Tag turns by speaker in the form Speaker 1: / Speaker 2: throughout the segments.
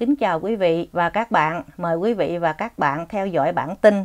Speaker 1: Kính chào quý vị và các bạn. Mời quý vị và các bạn theo dõi bản tin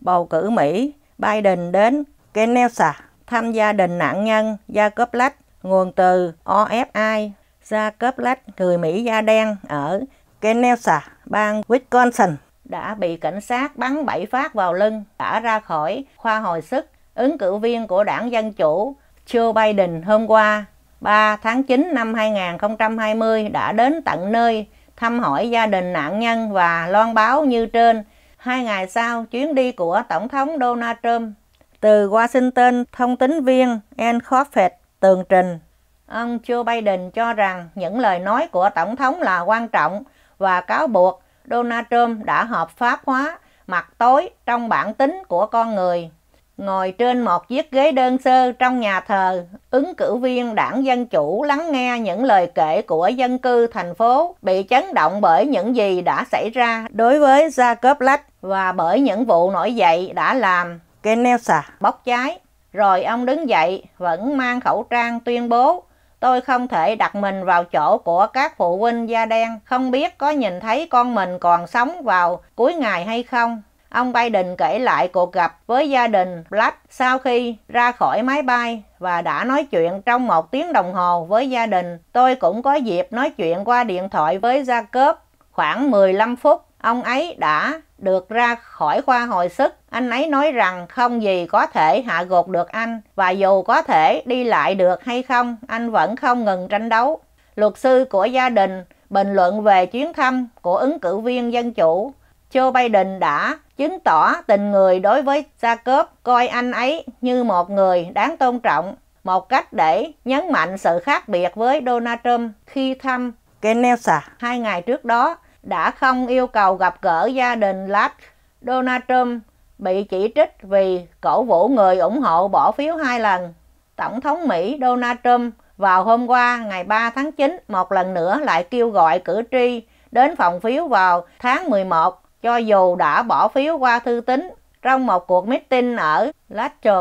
Speaker 1: Bầu cử Mỹ, Biden đến Kenosha thăm gia đình nạn nhân Jacob Lach, nguồn từ OFI. Jacob Lach, người Mỹ da đen ở Kenosha, bang Wisconsin, đã bị cảnh sát bắn bảy phát vào lưng, đã ra khỏi khoa hồi sức ứng cử viên của đảng Dân Chủ Joe Biden hôm qua 3 tháng 9 năm 2020 đã đến tận nơi thăm hỏi gia đình nạn nhân và loan báo như trên. Hai ngày sau, chuyến đi của Tổng thống Donald Trump từ Washington, thông tín viên Ann Corbett tường trình. Ông Joe Biden cho rằng những lời nói của Tổng thống là quan trọng và cáo buộc Donald Trump đã hợp pháp hóa mặt tối trong bản tính của con người ngồi trên một chiếc ghế đơn sơ trong nhà thờ, ứng cử viên đảng Dân Chủ lắng nghe những lời kể của dân cư thành phố bị chấn động bởi những gì đã xảy ra đối với Jacob Lach và bởi những vụ nổi dậy đã làm Kenesa bốc cháy. Rồi ông đứng dậy, vẫn mang khẩu trang tuyên bố Tôi không thể đặt mình vào chỗ của các phụ huynh da đen, không biết có nhìn thấy con mình còn sống vào cuối ngày hay không. Ông Biden kể lại cuộc gặp với gia đình Black sau khi ra khỏi máy bay và đã nói chuyện trong một tiếng đồng hồ với gia đình. Tôi cũng có dịp nói chuyện qua điện thoại với Jacob khoảng 15 phút. Ông ấy đã được ra khỏi khoa hồi sức. Anh ấy nói rằng không gì có thể hạ gục được anh và dù có thể đi lại được hay không, anh vẫn không ngừng tranh đấu. Luật sư của gia đình bình luận về chuyến thăm của ứng cử viên dân chủ Joe Biden đã chứng tỏ tình người đối với Jacob, coi anh ấy như một người đáng tôn trọng, một cách để nhấn mạnh sự khác biệt với Donald Trump khi thăm Kenesa hai ngày trước đó đã không yêu cầu gặp gỡ gia đình Lack. Donald Trump bị chỉ trích vì cổ vũ người ủng hộ bỏ phiếu hai lần. Tổng thống Mỹ Donald Trump vào hôm qua ngày 3 tháng 9 một lần nữa lại kêu gọi cử tri đến phòng phiếu vào tháng 11 cho dù đã bỏ phiếu qua thư tín trong một cuộc meeting ở Lachel,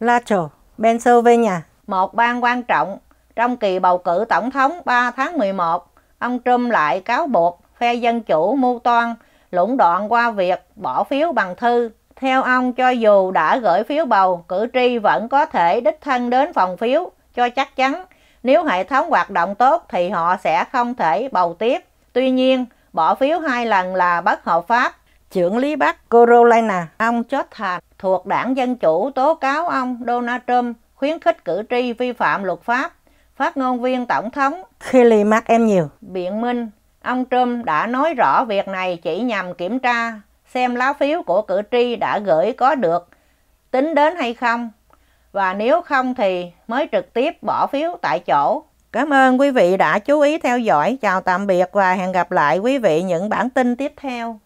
Speaker 1: Lachel, Pennsylvania, một bang quan trọng trong kỳ bầu cử tổng thống 3 tháng 11, ông Trump lại cáo buộc phe dân chủ mưu toan lũng đoạn qua việc bỏ phiếu bằng thư. Theo ông, cho dù đã gửi phiếu bầu, cử tri vẫn có thể đích thân đến phòng phiếu cho chắc chắn. Nếu hệ thống hoạt động tốt thì họ sẽ không thể bầu tiếp. Tuy nhiên, bỏ phiếu hai lần là bất hợp pháp. Trưởng lý Bắc Carolina, ông Jordan thuộc đảng Dân Chủ tố cáo ông Donald Trump khuyến khích cử tri vi phạm luật pháp. Phát ngôn viên Tổng thống Kelly em nhiều biện minh, ông Trump đã nói rõ việc này chỉ nhằm kiểm tra xem lá phiếu của cử tri đã gửi có được tính đến hay không và nếu không thì mới trực tiếp bỏ phiếu tại chỗ. Cảm ơn quý vị đã chú ý theo dõi. Chào tạm biệt và hẹn gặp lại quý vị những bản tin tiếp theo.